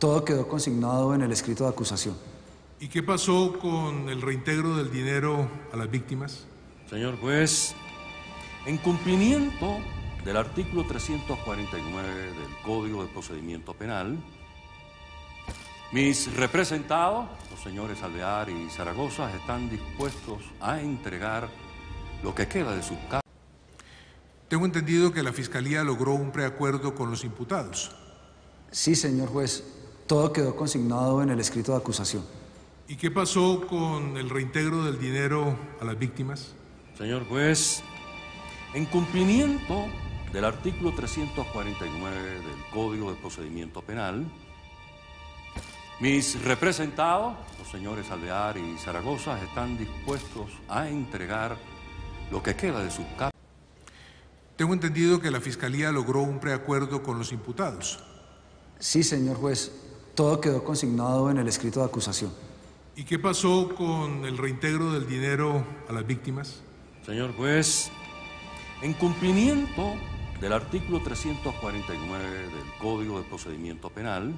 Todo quedó consignado en el escrito de acusación. ¿Y qué pasó con el reintegro del dinero a las víctimas? Señor juez, en cumplimiento del artículo 349 del Código de Procedimiento Penal, mis representados, los señores Alvear y Zaragoza, están dispuestos a entregar lo que queda de sus cargos. Tengo entendido que la Fiscalía logró un preacuerdo con los imputados. Sí, señor juez. Todo quedó consignado en el escrito de acusación. ¿Y qué pasó con el reintegro del dinero a las víctimas? Señor juez, en cumplimiento del artículo 349 del Código de Procedimiento Penal, mis representados, los señores Aldear y Zaragoza, están dispuestos a entregar lo que queda de su caso. Tengo entendido que la Fiscalía logró un preacuerdo con los imputados. Sí, señor juez. Todo quedó consignado en el escrito de acusación. ¿Y qué pasó con el reintegro del dinero a las víctimas? Señor juez, en cumplimiento del artículo 349 del Código de Procedimiento Penal,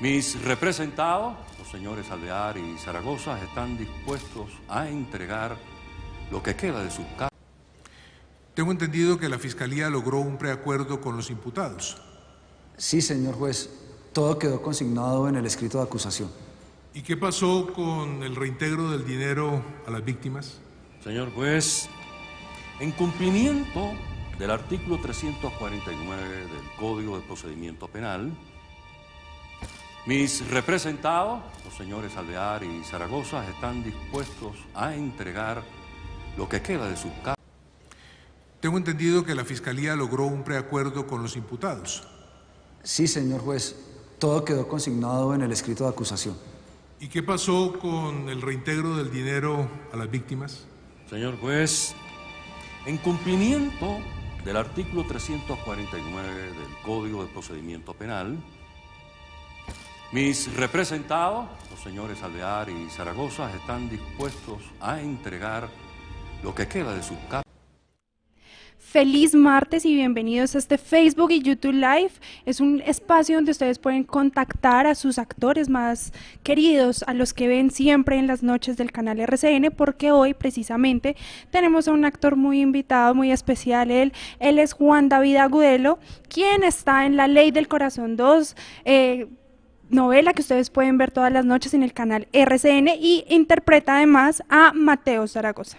mis representados, los señores Aldear y Zaragoza, están dispuestos a entregar lo que queda de sus cargos. Tengo entendido que la Fiscalía logró un preacuerdo con los imputados. Sí, señor juez. Todo quedó consignado en el escrito de acusación. ¿Y qué pasó con el reintegro del dinero a las víctimas? Señor juez, en cumplimiento del artículo 349 del Código de Procedimiento Penal, mis representados, los señores Alvear y Zaragoza, están dispuestos a entregar lo que queda de sus cargos. Tengo entendido que la Fiscalía logró un preacuerdo con los imputados. Sí, señor juez. Todo quedó consignado en el escrito de acusación. ¿Y qué pasó con el reintegro del dinero a las víctimas? Señor juez, en cumplimiento del artículo 349 del Código de Procedimiento Penal, mis representados, los señores Alvear y Zaragoza, están dispuestos a entregar lo que queda de su casas. Feliz martes y bienvenidos a este Facebook y YouTube Live. Es un espacio donde ustedes pueden contactar a sus actores más queridos, a los que ven siempre en las noches del canal RCN, porque hoy precisamente tenemos a un actor muy invitado, muy especial. Él, él es Juan David Agudelo, quien está en La Ley del Corazón 2. Eh, novela que ustedes pueden ver todas las noches en el canal RCN y interpreta además a Mateo Zaragoza.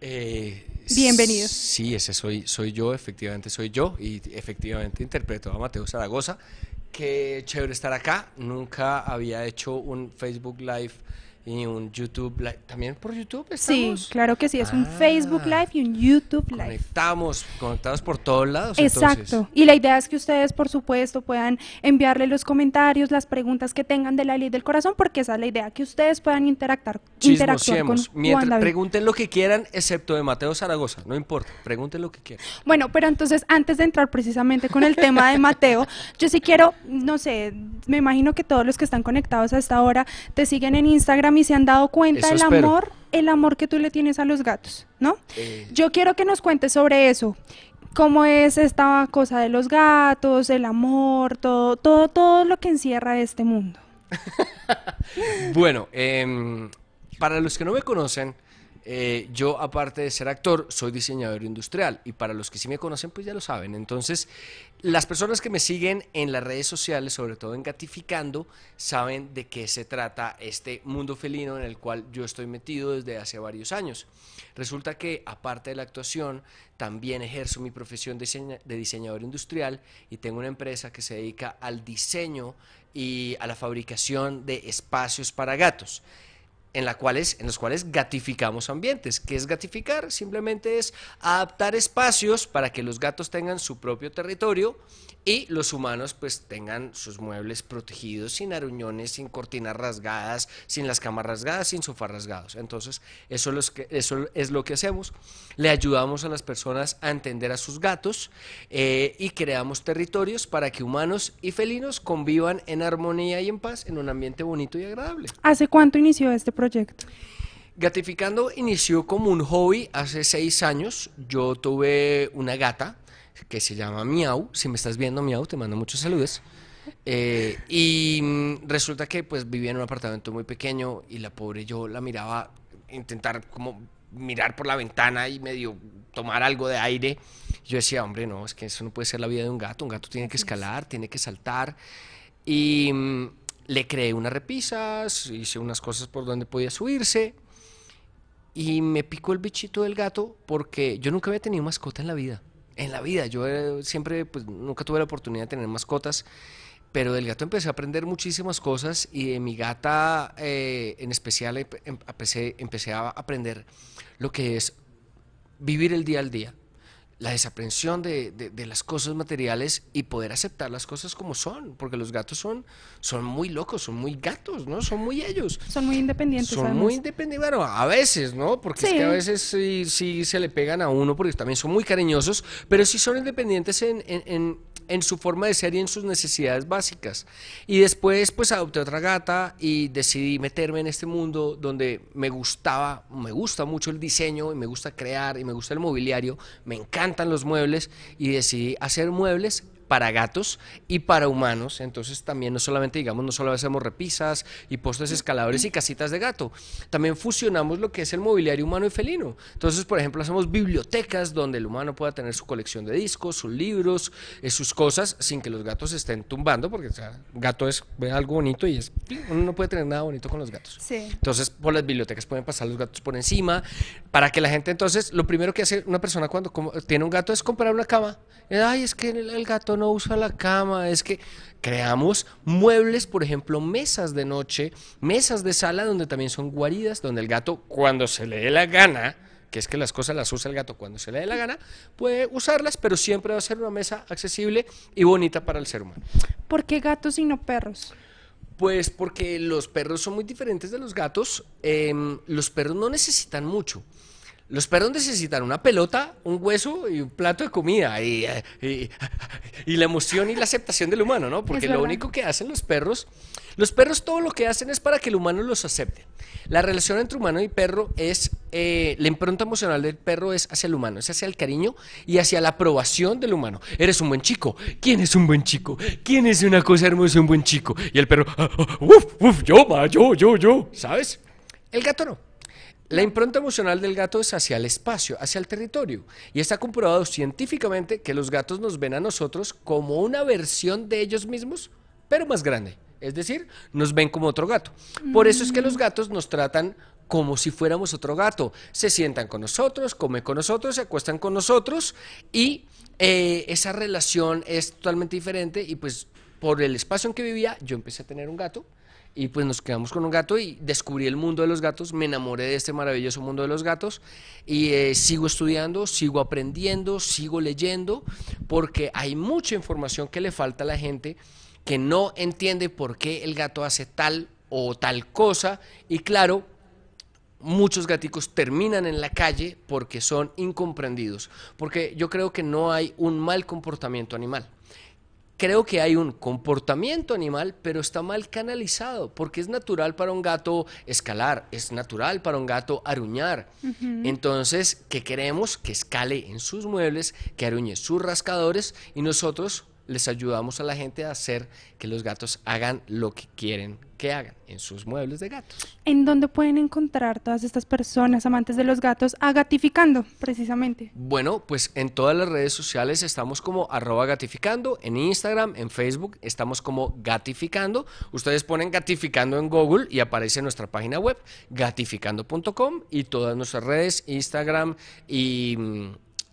Eh Bienvenidos Sí, ese soy, soy yo, efectivamente soy yo y efectivamente interpreto a Mateo Zaragoza. Qué chévere estar acá. Nunca había hecho un Facebook Live y un YouTube Live. ¿También por YouTube estamos? Sí, claro que sí. Es un ah. Facebook Live y un YouTube Live. Conectamos, conectados por todos lados. Exacto. Y la idea es que ustedes, por supuesto, puedan enviarle los comentarios, las preguntas que tengan de la ley del corazón, porque esa es la idea, que ustedes puedan interactar, interactuar con Mientras, Pregunten lo que quieran, excepto de Mateo Zaragoza. No importa, pregunten lo que quieran. Bueno, pero entonces, antes de entrar precisamente con el tema de Mateo, yo sí quiero, no sé, me imagino que todos los que están conectados a esta hora te siguen en Instagram y se han dado cuenta del amor, el amor que tú le tienes a los gatos, ¿no? Eh. Yo quiero que nos cuentes sobre eso. ¿Cómo es esta cosa de los gatos, el amor, todo, todo, todo lo que encierra este mundo? bueno, em, para los que no me conocen, eh, yo, aparte de ser actor, soy diseñador industrial y para los que sí me conocen, pues ya lo saben. Entonces, las personas que me siguen en las redes sociales, sobre todo en Gatificando, saben de qué se trata este mundo felino en el cual yo estoy metido desde hace varios años. Resulta que, aparte de la actuación, también ejerzo mi profesión de diseñador industrial y tengo una empresa que se dedica al diseño y a la fabricación de espacios para gatos en, cuales, en los cuales gatificamos ambientes. ¿Qué es gatificar? Simplemente es adaptar espacios para que los gatos tengan su propio territorio y los humanos pues tengan sus muebles protegidos, sin aruñones, sin cortinas rasgadas, sin las camas rasgadas, sin sofás rasgados. Entonces eso, lo que, eso es lo que hacemos. Le ayudamos a las personas a entender a sus gatos eh, y creamos territorios para que humanos y felinos convivan en armonía y en paz en un ambiente bonito y agradable. ¿Hace cuánto inició este proyecto? Gatificando inició como un hobby hace seis años. Yo tuve una gata que se llama Miau. Si me estás viendo, Miau, te mando muchos saludos. Eh, y mm, resulta que pues vivía en un apartamento muy pequeño y la pobre yo la miraba intentar como mirar por la ventana y medio tomar algo de aire. Yo decía, hombre, no, es que eso no puede ser la vida de un gato. Un gato tiene que escalar, tiene que saltar. Y mm, le creé unas repisas, hice unas cosas por donde podía subirse. Y me picó el bichito del gato porque yo nunca había tenido mascota en la vida. En la vida, yo eh, siempre, pues nunca tuve la oportunidad de tener mascotas. Pero del gato empecé a aprender muchísimas cosas y de mi gata eh, en especial em, em, empecé, empecé a aprender lo que es vivir el día al día la desaprensión de, de, las cosas materiales y poder aceptar las cosas como son, porque los gatos son, son muy locos, son muy gatos, ¿no? Son muy ellos. Son muy independientes. Son muy independientes, bueno, a veces, ¿no? Porque es que a veces sí, se le pegan a uno, porque también son muy cariñosos, pero sí son independientes en, en, en, en su forma de ser y en sus necesidades básicas. Y después, pues adopté otra gata y decidí meterme en este mundo donde me gustaba, me gusta mucho el diseño y me gusta crear y me gusta el mobiliario, me encanta los muebles y decidí hacer muebles para gatos y para humanos. Entonces también no solamente, digamos, no solo hacemos repisas y postes escaladores y casitas de gato, también fusionamos lo que es el mobiliario humano y felino. Entonces, por ejemplo, hacemos bibliotecas donde el humano pueda tener su colección de discos, sus libros, eh, sus cosas, sin que los gatos estén tumbando, porque gato es algo bonito y es, uno no puede tener nada bonito con los gatos. Entonces, por las bibliotecas pueden pasar los gatos por encima, para que la gente entonces, lo primero que hace una persona cuando tiene un gato es comprar una cama. Ay, es que el gato no usa la cama, es que creamos muebles, por ejemplo, mesas de noche, mesas de sala donde también son guaridas, donde el gato cuando se le dé la gana, que es que las cosas las usa el gato cuando se le dé la gana, puede usarlas, pero siempre va a ser una mesa accesible y bonita para el ser humano. ¿Por qué gatos y no perros? Pues porque los perros son muy diferentes de los gatos. Em, los perros no necesitan mucho. Los perros necesitan una pelota, un hueso y un plato de comida y, la emoción y la aceptación del humano, ¿no? Porque lo único que hacen los perros, los perros todo lo que hacen es para que el humano los acepte. La relación entre humano y perro es, eh, la impronta emocional del perro es hacia el humano, es hacia el cariño y hacia la aprobación del humano. Eres un buen chico, ¿quién es un buen chico? ¿Quién es una cosa hermosa, un buen chico? Y el perro, ah, ah, uf, uf, yo, yo, yo, yo, ¿sabes? El gato no. La impronta emocional del gato es hacia el espacio, hacia el territorio, y está comprobado científicamente que los gatos nos ven a nosotros como una versión de ellos mismos, pero más grande. Es decir, nos ven como otro gato. Por eso es que los gatos nos tratan como si fuéramos otro gato. Se sientan con nosotros, comen con nosotros, se acuestan con nosotros y eh, esa relación es totalmente diferente y pues por el espacio en que vivía yo empecé a tener un gato y pues nos quedamos con un gato y descubrí el mundo de los gatos, me enamoré de este maravilloso mundo de los gatos y eh, sigo estudiando, sigo aprendiendo, sigo leyendo, porque hay mucha información que le falta a la gente que no entiende por qué el gato hace tal o tal cosa y claro, muchos gaticos terminan en la calle porque son incomprendidos, porque yo creo que no hay un mal comportamiento animal creo que hay un comportamiento animal, pero está mal canalizado, porque es natural para un gato escalar, es natural para un gato aruñar. Entonces, ¿qué queremos? Que escale en sus muebles, que aruñe sus rascadores y nosotros les ayudamos a la gente a hacer que los gatos hagan lo que quieren que hagan en sus muebles de gatos. ¿En dónde pueden encontrar todas estas personas amantes de los gatos a Gatificando, precisamente? Bueno, pues en todas las redes sociales estamos como arroba gatificando, en Instagram, en Facebook, estamos como gatificando. Ustedes ponen gatificando en Google y aparece nuestra página web, gatificando.com y todas nuestras redes, Instagram y mm,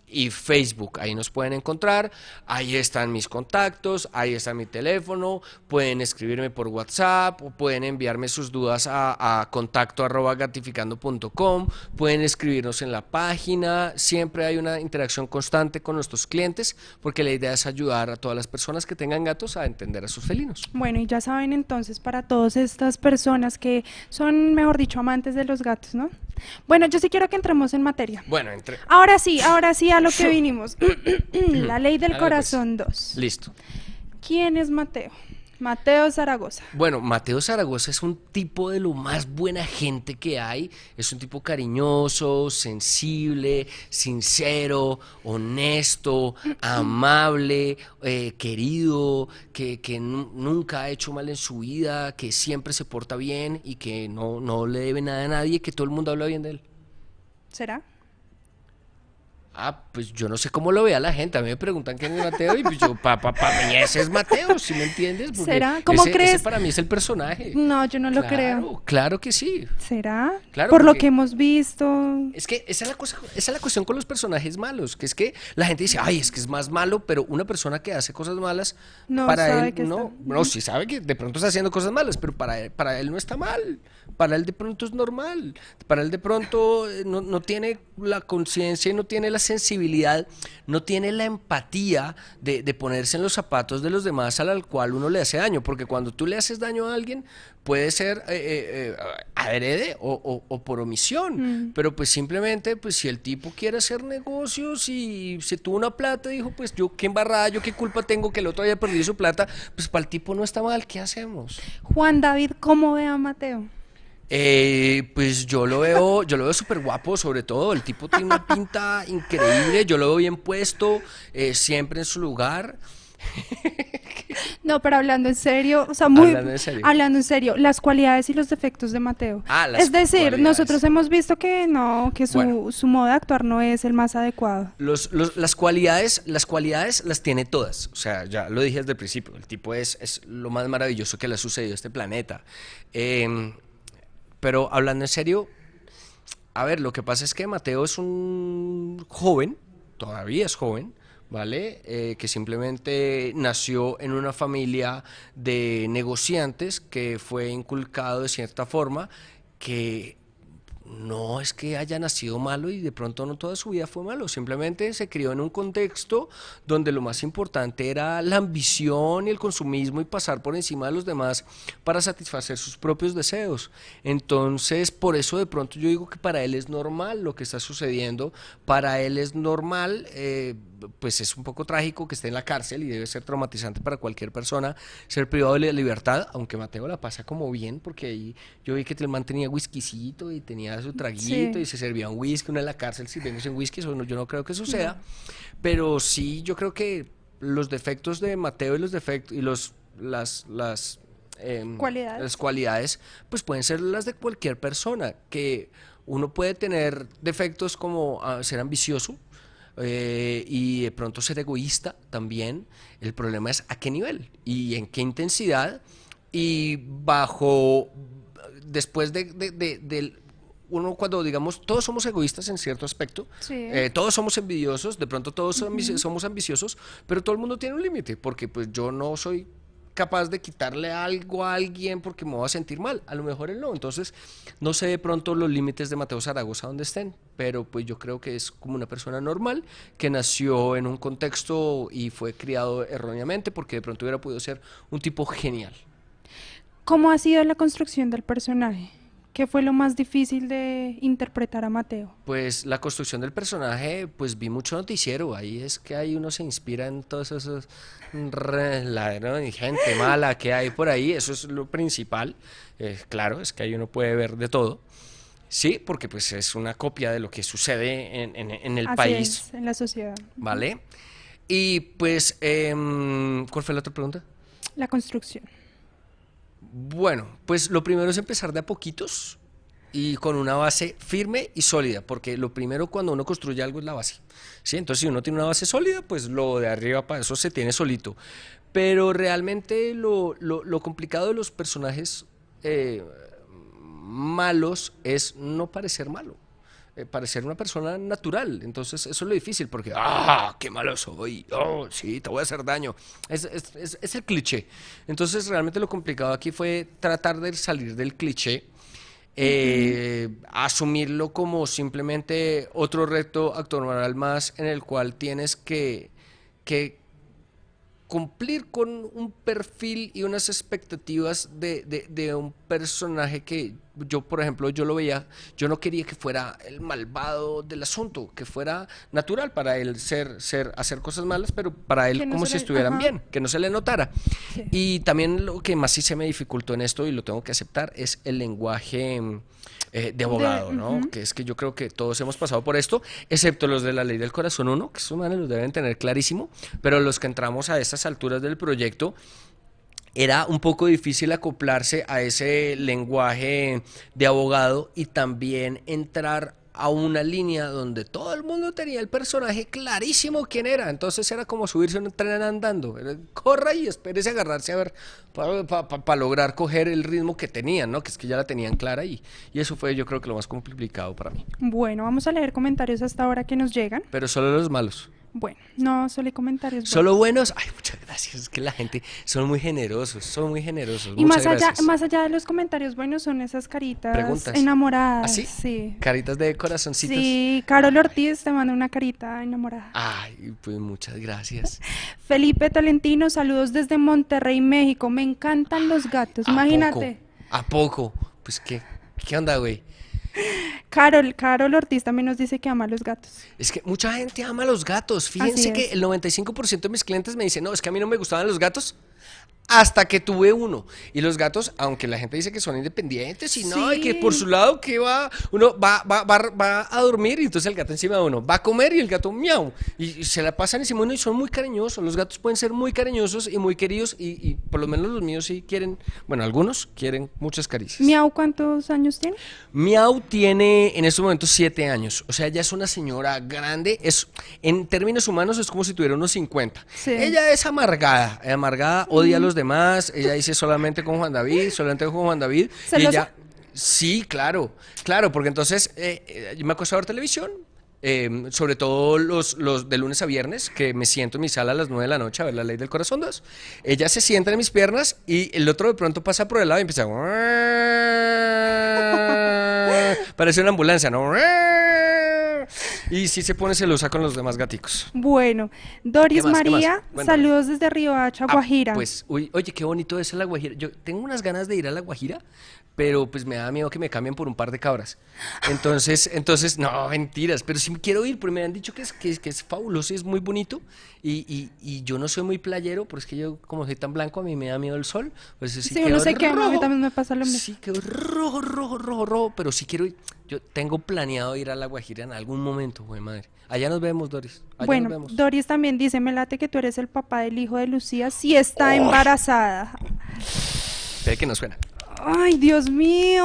y Facebook. Ahí nos pueden encontrar, ahí están mis contactos, ahí está mi teléfono, pueden escribirme por WhatsApp, o pueden enviarme sus dudas a, contacto arroba gratificando.com, pueden escribirnos en la página, siempre hay una interacción constante con nuestros clientes porque la idea es ayudar a todas las personas que tengan gatos a entender a sus felinos. Bueno, y ya saben entonces para todas estas personas que son, mejor dicho, amantes de los gatos, ¿no? Bueno, yo sí quiero que entremos en materia. Bueno, entre. Ahora sí, ahora sí, a lo que vinimos. la ley del pues. corazón 2. Listo. ¿Quién es Mateo? Mateo Zaragoza. Bueno, Mateo Zaragoza es un tipo de lo más buena gente que hay. Es un tipo cariñoso, sensible, sincero, honesto, amable, eh, querido, que, nunca ha hecho mal en su vida, que siempre se porta bien y que no, no le debe nada a nadie, que todo el mundo habla bien de él. ¿Será? Ah, pues yo no sé cómo lo vea la gente. A mí me preguntan quién es Mateo y pues yo, papá, pa, pa, ese es Mateo, si me entiendes? ¿Será? ¿Cómo crees? para mí es el personaje. No, yo no lo creo. Claro que sí. ¿Será? Claro. Por lo que hemos visto. Es que esa es, la cosa, esa es la cuestión con los personajes malos, que es que la gente dice, ay, es que es más malo, pero una persona que hace cosas malas, no, para sabe él que no, no, sí sabe que de pronto está haciendo cosas malas, pero para él, para él no está mal. Para él de pronto es normal. Para él de pronto eh, no, no tiene la conciencia y no tiene las sensibilidad, no tiene la empatía de, ponerse en los zapatos de los demás al cual uno le hace daño, porque cuando tú le haces daño a alguien, puede ser a eh, eh, eh o, por omisión, mm. pero pues simplemente, pues si el tipo quiere hacer negocios y se tuvo una plata, y dijo, pues yo qué embarrada, yo qué culpa tengo que el otro haya perdido su plata, pues para el tipo no está mal, ¿qué hacemos? Juan David, ¿cómo ve a Mateo? Eh, pues yo lo veo, yo lo veo súper guapo, sobre todo. El tipo tiene una pinta increíble, yo lo veo bien puesto, eh, siempre en su lugar. No, pero hablando en serio, o sea, muy hablando en serio, hablando en serio las cualidades y los defectos de Mateo. Ah, las es decir, nosotros hemos visto que no, que su, modo de actuar no es el más adecuado. Los, las cualidades, las cualidades las tiene todas. O sea, ya lo dije desde el principio. El tipo es, es lo más maravilloso que le ha sucedido a este planeta. Eh, pero hablando en serio, a ver, lo que pasa es que Mateo es un joven, todavía es joven, ¿vale? Eh, que simplemente nació en una familia de negociantes que fue inculcado de cierta forma que no es que haya nacido malo y de pronto no toda su vida fue malo, simplemente se crió en un contexto donde lo más importante era la ambición y el consumismo y pasar por encima de los demás para satisfacer sus propios deseos. Entonces, por eso de pronto yo digo que para él es normal lo que está sucediendo, para él es normal... Eh, pues es un poco trágico que esté en la cárcel y debe ser traumatizante para cualquier persona ser privado de libertad, aunque Mateo la pasa como bien, porque ahí yo vi que el man tenía whiskycito y tenía su traguito y se servía un whisky, uno en la cárcel si vemos en whisky, o yo no creo que suceda, sea pero sí yo creo que los defectos de Mateo y los defectos y los las las em, ¿Cualidades? las cualidades pues pueden ser las de cualquier persona que uno puede tener defectos como ah, ser ambicioso eh, y de pronto ser egoísta también. El problema es a qué nivel y en qué intensidad y bajo, después de, uno cuando digamos, todos somos egoístas en cierto aspecto, eh, todos somos envidiosos, de pronto todos somos ambiciosos, pero todo el mundo tiene un límite, porque pues yo no soy capaz de quitarle algo a alguien porque me va a sentir mal. A lo mejor él no. Entonces, no sé de pronto los límites de Mateo Zaragoza donde estén, pero pues yo creo que es como una persona normal que nació en un contexto y fue criado erróneamente porque de pronto hubiera podido ser un tipo genial. ¿Cómo ha sido la construcción del personaje? ¿Qué fue lo más difícil de interpretar a Mateo? Pues la construcción del personaje, pues vi mucho noticiero, ahí es que ahí uno se inspira en todos esos gente mala que hay por ahí, eso es lo principal, eh, claro, es que ahí uno puede ver de todo. Sí, porque pues es una copia de lo que sucede en, el país. en la sociedad. Vale. Y pues, em, ¿cuál fue la otra pregunta? La construcción. Bueno, pues lo primero es empezar de a poquitos y con una base firme y sólida, porque lo primero cuando uno construye algo es la base. Entonces, si uno tiene una base sólida, pues lo de arriba para eso se tiene solito. Pero realmente lo, complicado de los personajes eh, malos es no parecer malo. Eh, parecer una persona natural. Entonces, eso es lo difícil, porque, ¡ah, qué malo soy! ¡Oh, sí, te voy a hacer daño! Es, el cliché. Entonces, realmente lo complicado aquí fue tratar de salir del cliché. Eh, asumirlo como simplemente otro reto actoral más en el cual tienes que, que cumplir con un perfil y unas expectativas de un personaje que yo, por ejemplo, yo lo veía, yo no quería que fuera el malvado del asunto, que fuera natural para él ser, ser hacer cosas malas, pero para él como si estuvieran bien, que no se le notara. Y también lo que más sí se me dificultó en esto y lo tengo que aceptar es el lenguaje eh, de abogado, ¿no? Que es que yo creo que todos hemos pasado por esto, excepto los de la ley del corazón uno, que esos manes los deben tener clarísimo, pero los que entramos a estas alturas del proyecto, era un poco difícil acoplarse a ese lenguaje de abogado y también entrar a una línea donde todo el mundo tenía el personaje clarísimo quién era. Entonces era como subirse a un tren andando. Corra y espérese agarrarse a ver para lograr coger el ritmo que tenían, ¿no? Que es que ya la tenían clara y, y eso fue yo creo que lo más complicado para mí. Bueno, vamos a leer comentarios hasta ahora que nos llegan. Pero solo los malos. Bueno, no, solo hay comentarios. Buenos. Solo buenos. Ay, muchas gracias. Es que la gente son muy generosos, son muy generosos. Y más allá, más allá de los comentarios buenos son esas caritas enamoradas. ¿Ah, sí? Caritas de corazoncitos. Sí, Carol Ortiz te manda una carita enamorada. Ay, pues muchas gracias. Felipe Talentino, saludos desde Monterrey, México. Me encantan los gatos, imagínate. ¿A poco? Pues qué, qué onda, güey. Carol, Carol Ortiz también nos dice que ama los gatos. Es que mucha gente ama los gatos. Fíjense que el 95% de mis clientes me dicen, no, es que a mí no me gustaban los gatos hasta que tuve uno. Y los gatos, aunque la gente dice que son independientes y no, y que por su lado que va, uno va, va, a dormir y entonces el gato encima de uno va a comer y el gato miau. Y, se la pasan encima de uno y son muy cariñosos. Los gatos pueden ser muy cariñosos y muy queridos y, por lo menos los míos sí quieren, bueno, algunos quieren muchas caricias. ¿Miau cuántos años tiene? Miau tiene en estos momentos siete años. O sea, ya es una señora grande. Es, en términos humanos es como si tuviera unos 50. Ella es amargada. Amargada, odia a los demás, ella dice solamente con Juan David, solamente con Juan David. y ella, sí, claro, claro, porque entonces eh, eh, yo me acuesto a ver televisión, em, sobre todo los, los, de lunes a viernes, que me siento en mi sala a las 9 de la noche a ver la ley del corazón 2. Ella se sienta en mis piernas y el otro de pronto pasa por el lado y empieza. A... Parece una ambulancia, ¿no? y si se pone celosa con los demás gaticos. Bueno, Doris María, saludos desde Riohacha, ah, Guajira. pues, uy, oye, qué bonito es la Guajira. Yo tengo unas ganas de ir a la Guajira, pero pues me da miedo que me cambien por un par de cabras. Entonces, entonces no, mentiras, pero sí quiero ir, porque me han dicho que es, que, es fabuloso y es muy bonito, y, yo no soy muy playero, porque es que yo como soy tan blanco, a mí me da miedo el sol. Pues sí, sí no sé a también me pasa lo mismo. Sí, rojo, rojo, rojo, rojo, pero sí quiero ir. Yo tengo planeado ir a La Guajira en algún momento, güey madre. Allá nos vemos, Doris. Allá bueno, nos vemos. Doris también dice, me late que tú eres el papá del hijo de Lucía, si está embarazada. Espera que no suena. Ay, Dios mío.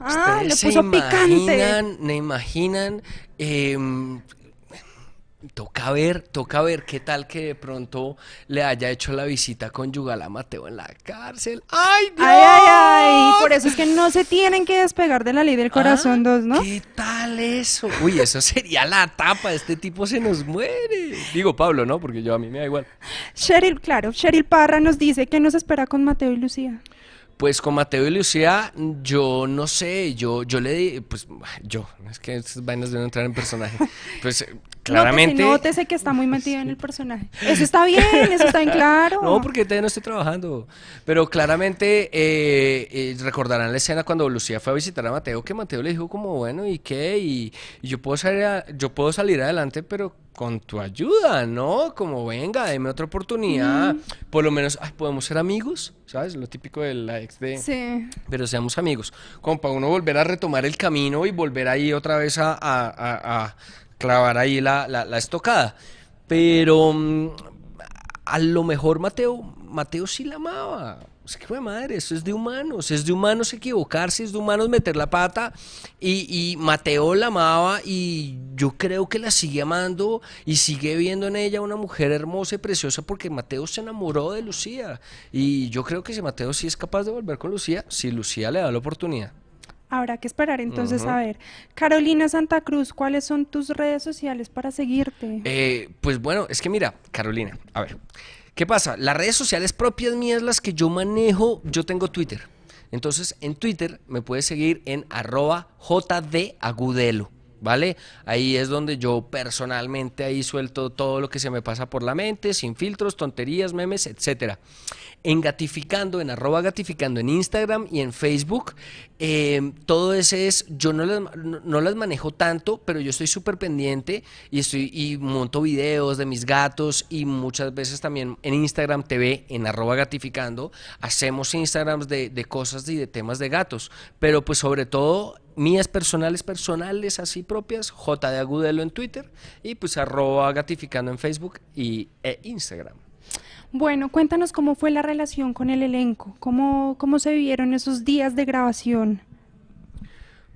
Ah, le puso picante. Me imaginan. Eh, toca ver, toca ver qué tal que de pronto le haya hecho la visita conyugal a Mateo en la cárcel. ¡Ay, Dios! Ay, ay, ay. Por eso es que no se tienen que despegar de la ley del corazón ah, ¿no? ¿Qué tal eso? Uy, eso sería la tapa. Este tipo se nos muere. Digo Pablo, ¿no? Porque yo a mí me da igual. Cheryl, claro. Cheryl Parra nos dice que nos espera con Mateo y Lucía. Pues con Mateo y Lucía, yo no sé, yo, yo le di, pues yo, es que estas vainas deben entrar en personaje. Pues pues, claramente. te sé que está muy metido en el personaje. Eso está bien, eso está bien claro. No, porque todavía no estoy trabajando. Pero claramente eh, eh, recordarán la escena cuando Lucía fue a visitar a Mateo, que Mateo le dijo como, bueno, ¿y qué? Y, yo, puedo salir yo puedo salir adelante, pero con tu ayuda, ¿no? Como venga, deme otra oportunidad. Por lo menos, podemos ser amigos, ¿sabes? Lo típico de la ex de... Sí. Pero seamos amigos. Como para uno volver a retomar el camino y volver ahí otra vez a clavar ahí la, estocada. Pero mm, a lo mejor Mateo, Mateo sí la amaba. Es que fue madre, eso es de humanos, es de humanos equivocarse, es de humanos meter la pata. Y, y, Mateo la amaba y yo creo que la sigue amando y sigue viendo en ella una mujer hermosa y preciosa porque Mateo se enamoró de Lucía. Y yo creo que si Mateo sí es capaz de volver con Lucía, si Lucía le da la oportunidad habrá que esperar entonces a ver. Carolina Santa Cruz, ¿cuáles son tus redes sociales para seguirte? Eh, pues bueno, es que mira, Carolina, a ver, ¿qué pasa? Las redes sociales propias mías, las que yo manejo, yo tengo Twitter. Entonces en Twitter me puedes seguir en arroba jdagudelo. ¿vale? Ahí es donde yo personalmente ahí suelto todo lo que se me pasa por la mente, sin filtros, tonterías, memes, etcétera. En Gatificando, en arroba Gatificando en Instagram y en Facebook, eh, todo ese es, yo no las, manejo tanto, pero yo estoy súper pendiente y, estoy, y monto videos de mis gatos y muchas veces también en Instagram TV, en arroba Gatificando, hacemos Instagrams de cosas y de temas de gatos, pero pues sobre todo mías personales, personales, así propias, J de Agudelo en Twitter y pues arroba gatificando en Facebook y, e Instagram. Bueno, cuéntanos cómo fue la relación con el elenco, cómo, cómo se vivieron esos días de grabación.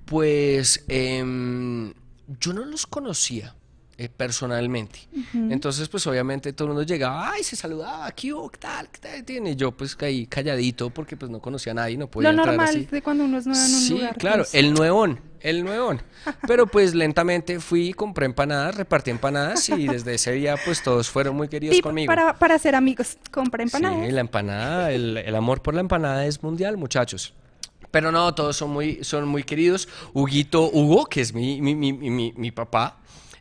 Pues em, yo no los conocía, eh, personalmente. Entonces, pues obviamente todo el mundo llegaba, ay, se saludaba, aquí, oh, tal, tal, tal, tiene. Yo pues caí calladito porque pues no conocía a nadie, no podía Lo normal de cuando uno es nuevo en un lugar. Sí, claro, pues. el nuevón, el nuevón. Pero pues lentamente fui, compré empanadas, repartí empanadas y desde ese día pues todos fueron muy queridos conmigo. Para, para ser amigos, compré empanadas. Sí, la empanada, el, amor por la empanada es mundial, muchachos. Pero no, todos son muy, son muy queridos. Huguito, Hugo, que es mi, mi, mi papá,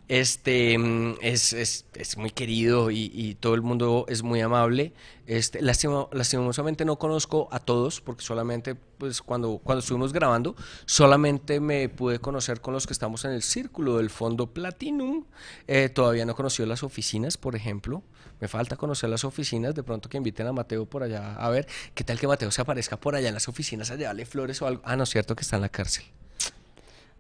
este, mm, es, es, es muy querido y, todo el mundo es muy amable. Este, lastimo, lastimosamente no conozco a todos porque solamente pues, cuando, cuando estuvimos grabando, solamente me pude conocer con los que estamos en el círculo del fondo Platinum. Eh, todavía no conocido las oficinas, por ejemplo. Me falta conocer las oficinas. De pronto que inviten a Mateo por allá. A ver, ¿qué tal que Mateo se aparezca por allá en las oficinas a llevarle flores o algo? Ah, no, es cierto que está en la cárcel.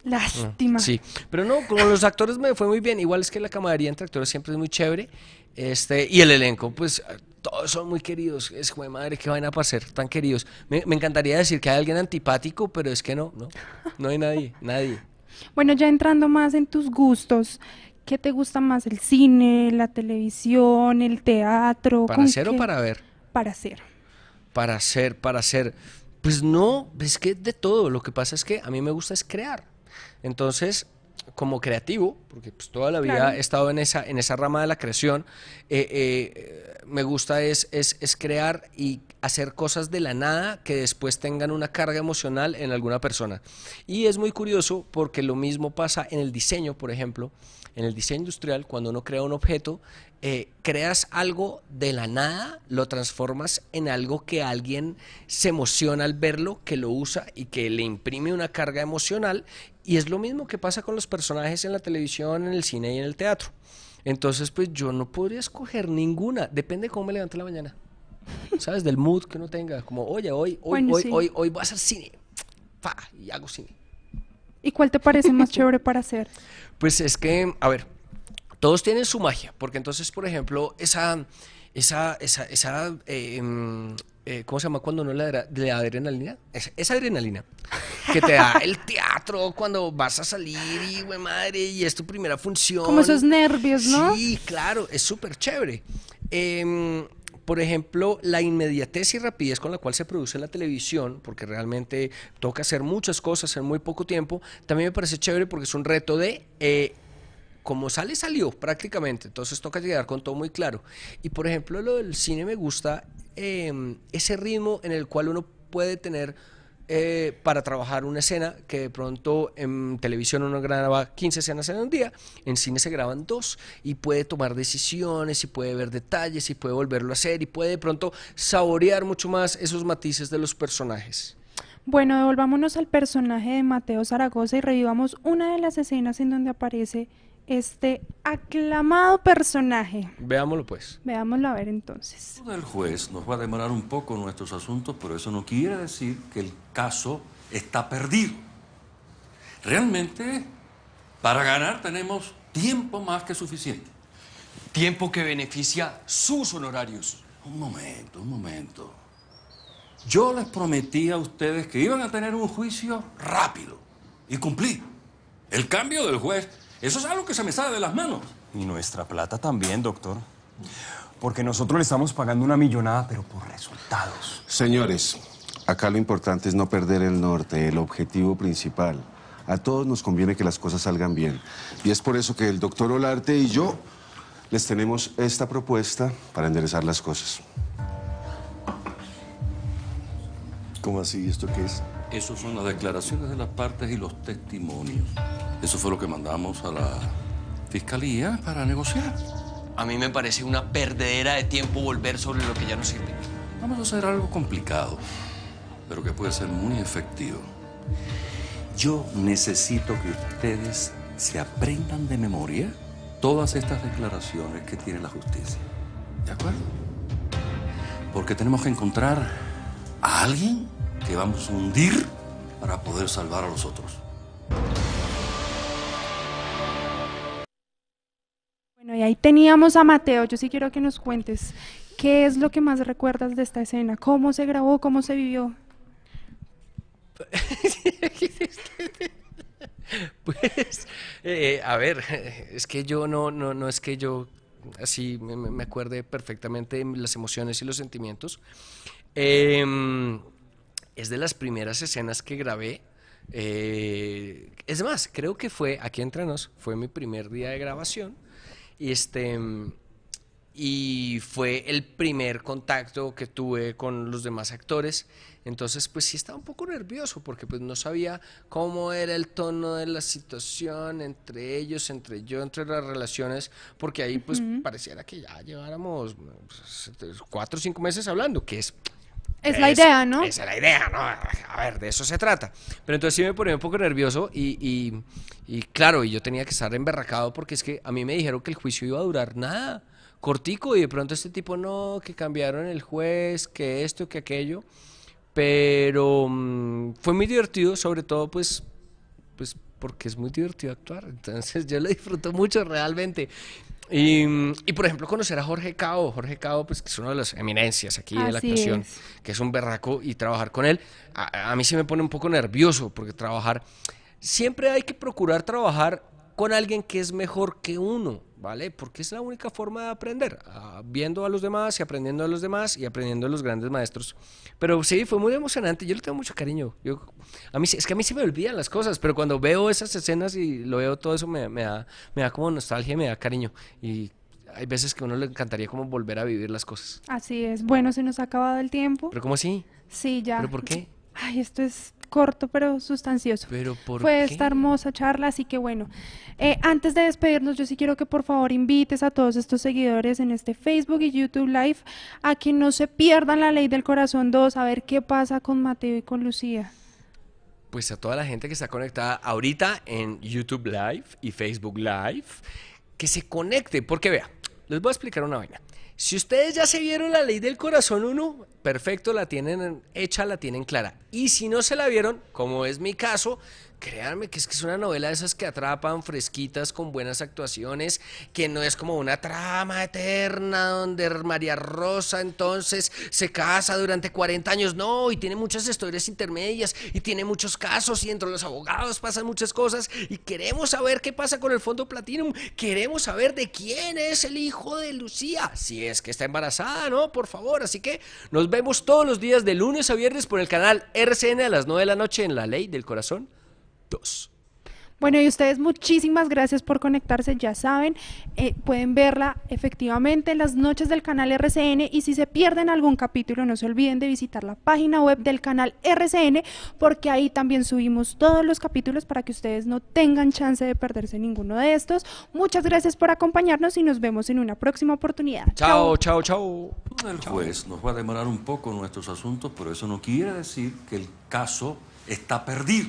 Lástima. Sí, pero no, con los actores me fue muy bien. Igual es que la camaradería entre actores siempre es muy chévere. Este, y el elenco, pues todos son muy queridos. Es de madre, qué vaina para ser tan queridos. Me, encantaría decir que hay alguien antipático, pero es que no, no, no hay nadie, nadie. Bueno, ya entrando más en tus gustos, ¿qué te gusta más? ¿El cine, la televisión, el teatro? ¿Para hacer o para ver? Para hacer. Para hacer, para hacer. Pues no, es que de todo. Lo que pasa es que a mí me gusta es crear. Entonces, como creativo, porque pues, toda la vida he estado en esa, en esa rama de la creación, eh, eh, me gusta es, es, crear y hacer cosas de la nada que después tengan una carga emocional en alguna persona. Y es muy curioso porque lo mismo pasa en el diseño, por ejemplo, en el diseño industrial, cuando uno crea un objeto, eh, creas algo de la nada, lo transformas en algo que alguien se emociona al verlo, que lo usa y que le imprime una carga emocional y es lo mismo que pasa con los personajes en la televisión, en el cine y en el teatro. Entonces, pues yo no podría escoger ninguna. Depende de cómo me levante la mañana. ¿Sabes? Del mood que uno tenga. Como, oye, hoy, hoy, hoy, hoy, hoy voy a hacer cine. y hago cine. ¿Y cuál te parece más chévere para hacer? Pues es que, a ver, todos tienen su magia. Porque entonces, por ejemplo, esa, esa, esa, esa em, eh, ¿cómo se llama cuando no le adrenalina? Es, esa adrenalina que te da el teatro cuando vas a salir y, madre, y es tu primera función. Como esos nervios, ¿no? Sí, claro, es súper chévere. Em, por ejemplo, la inmediatez y rapidez con la cual se produce la televisión, porque realmente toca hacer muchas cosas en muy poco tiempo, también me parece chévere porque es un reto de... Eh, como sale, salió prácticamente. Entonces toca llegar con todo muy claro. Y por ejemplo, lo del cine me gusta Em, ese ritmo en el cual uno puede tener eh, para trabajar una escena que de pronto en televisión uno graba 15 escenas en un día, en cine se graban dos y puede tomar decisiones y puede ver detalles y puede volverlo a hacer y puede de pronto saborear mucho más esos matices de los personajes. Bueno, devolvámonos al personaje de Mateo Zaragoza y revivamos una de las escenas en donde aparece este aclamado personaje. Veámoslo pues. Veámoslo a ver entonces. El juez nos va a demorar un poco nuestros asuntos, pero eso no quiere decir que el caso está perdido. Realmente, para ganar tenemos tiempo más que suficiente. Tiempo que beneficia sus honorarios. Un momento, un momento. Yo les prometí a ustedes que iban a tener un juicio rápido y cumplí. El cambio del juez eso es algo que se me sale de las manos. Y nuestra plata también, doctor. Porque nosotros le estamos pagando una millonada, pero por resultados. Señores, acá lo importante es no perder el norte, el objetivo principal. A todos nos conviene que las cosas salgan bien. Y es por eso que el doctor Olarte y yo les tenemos esta propuesta para enderezar las cosas. ¿Cómo así? ¿Esto qué es? Esas son las declaraciones de las partes y los testimonios. Eso fue lo que mandamos a la fiscalía para negociar. A mí me parece una perdedera de tiempo volver sobre lo que ya no sirve. Vamos a hacer algo complicado, pero que puede ser muy efectivo. Yo necesito que ustedes se aprendan de memoria todas estas declaraciones que tiene la justicia. ¿De acuerdo? Porque tenemos que encontrar a alguien que vamos a hundir para poder salvar a los otros. Bueno, y ahí teníamos a Mateo. Yo sí quiero que nos cuentes qué es lo que más recuerdas de esta escena, cómo se grabó, cómo se vivió. Pues, eh, a ver, es que yo no, no, no es que yo así me, acuerde perfectamente las emociones y los sentimientos. Eh, es de las primeras escenas que grabé. Eh, es más, creo que fue, aquí entre nos, fue mi primer día de grabación. Y este y fue el primer contacto que tuve con los demás actores. Entonces, pues sí estaba un poco nervioso porque pues no sabía cómo era el tono de la situación entre ellos, entre yo, entre las relaciones, porque ahí pues pareciera que ya lleváramos pues, cuatro o cinco meses hablando, que es es la idea, ¿no? es la idea, ¿no? A ver, de eso se trata. Pero entonces sí me ponía un poco nervioso y, claro, y yo tenía que estar emberracado porque es que a mí me dijeron que el juicio iba a durar nada, cortico, y de pronto este tipo, no, que cambiaron el juez, que esto, que aquello. Pero mm, fue muy divertido, sobre todo pues, pues porque es muy divertido actuar. Entonces yo lo disfruto mucho realmente. Mm, y, por ejemplo, conocer a Jorge Cao, Jorge Cao, pues que es una de las eminencias aquí de la actuación, que es un berraco, y trabajar con él, a, a mí se me pone un poco nervioso, porque trabajar, siempre hay que procurar trabajar con alguien que es mejor que uno. ¿vale? Porque es la única forma de aprender, ah, viendo a los demás y aprendiendo a los demás y aprendiendo a los grandes maestros. Pero sí, fue muy emocionante, yo le tengo mucho cariño. Yo, a mí, es que a mí se me olvidan las cosas, pero cuando veo esas escenas y lo veo todo eso, me, me da, me da como nostalgia, me da cariño. Y hay veces que a uno le encantaría como volver a vivir las cosas. Así es. Bueno, se nos ha acabado el tiempo. ¿Pero cómo así? Sí, ya. ¿Pero por qué? Ay, esto es corto pero sustancioso. ¿Pero por Fue esta hermosa charla, así que bueno, eh, antes de despedirnos, yo sí quiero que por favor invites a todos estos seguidores en este Facebook y YouTube Live a que no se pierdan la ley del corazón 2, a ver qué pasa con Mateo y con Lucía. Pues a toda la gente que está conectada ahorita en YouTube Live y Facebook Live, que se conecte, porque vea, les voy a explicar una vaina. Si ustedes ya se vieron la ley del corazón 1, perfecto, la tienen hecha, la tienen clara. Y si no se la vieron, como es mi caso, Créanme que es que es una novela de esas que atrapan, fresquitas, con buenas actuaciones, que no es como una trama eterna donde María Rosa entonces se casa durante 40 años, no, y tiene muchas historias intermedias, y tiene muchos casos, y entre los abogados pasan muchas cosas, y queremos saber qué pasa con el Fondo Platinum, queremos saber de quién es el hijo de Lucía, si es que está embarazada, ¿no? Por favor, así que nos vemos todos los días de lunes a viernes por el canal RCN a las 9 de la noche en La Ley del Corazón. Bueno, y ustedes muchísimas gracias por conectarse, ya saben, eh, pueden verla efectivamente en las noches del canal RCN y si se pierden algún capítulo no se olviden de visitar la página web del canal RCN porque ahí también subimos todos los capítulos para que ustedes no tengan chance de perderse ninguno de estos. Muchas gracias por acompañarnos y nos vemos en una próxima oportunidad. Chao, chao, chao. chao. El juez nos va a demorar un poco nuestros asuntos, pero eso no quiere decir que el caso está perdido.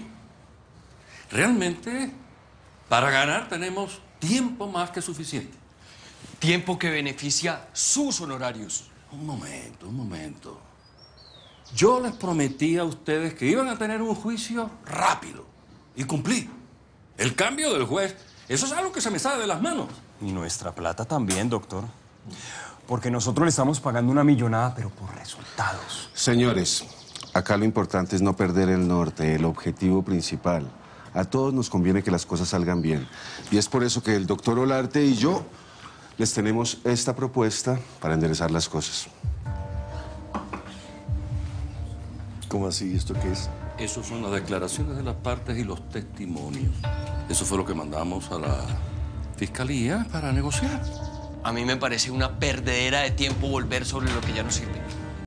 Realmente, para ganar tenemos tiempo más que suficiente. Tiempo que beneficia sus honorarios. Un momento, un momento. Yo les prometí a ustedes que iban a tener un juicio rápido y cumplí. El cambio del juez, eso es algo que se me sale de las manos. Y nuestra plata también, doctor. Porque nosotros le estamos pagando una millonada, pero por resultados. Señores, acá lo importante es no perder el norte, el objetivo principal. A todos nos conviene que las cosas salgan bien. Y es por eso que el doctor Olarte y yo les tenemos esta propuesta para enderezar las cosas. ¿Cómo así? ¿Esto qué es? Eso son las declaraciones de las partes y los testimonios. Eso fue lo que mandamos a la fiscalía para negociar. A mí me parece una perdedera de tiempo volver sobre lo que ya no sirve.